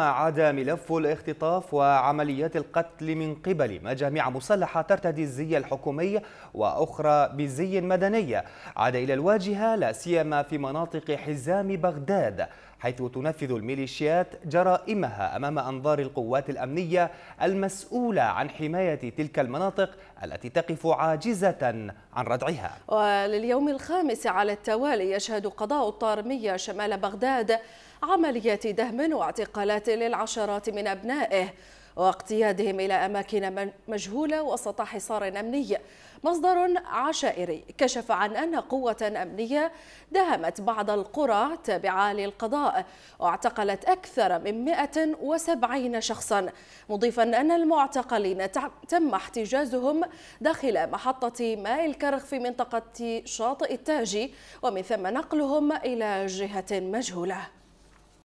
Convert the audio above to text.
عاد ملف الاختطاف وعمليات القتل من قبل مجاميع مسلحة ترتدي الزي الحكومي وأخرى بزي مدني عاد إلى الواجهة لا سيما في مناطق حزام بغداد حيث تنفذ الميليشيات جرائمها أمام أنظار القوات الأمنية المسؤولة عن حماية تلك المناطق التي تقف عاجزة عن ردعها ولليوم الخامس على التوالي يشهد قضاء الطارمية شمال بغداد عمليات دهم واعتقالات للعشرات من أبنائه واقتيادهم إلى أماكن مجهولة وسط حصار أمني مصدر عشائري كشف عن أن قوة أمنية دهمت بعض القرى التابعة للقضاء واعتقلت أكثر من 170 شخصا مضيفا أن المعتقلين تم احتجازهم داخل محطة ماء الكرخ في منطقة شاطئ التاجي ومن ثم نقلهم إلى جهة مجهولة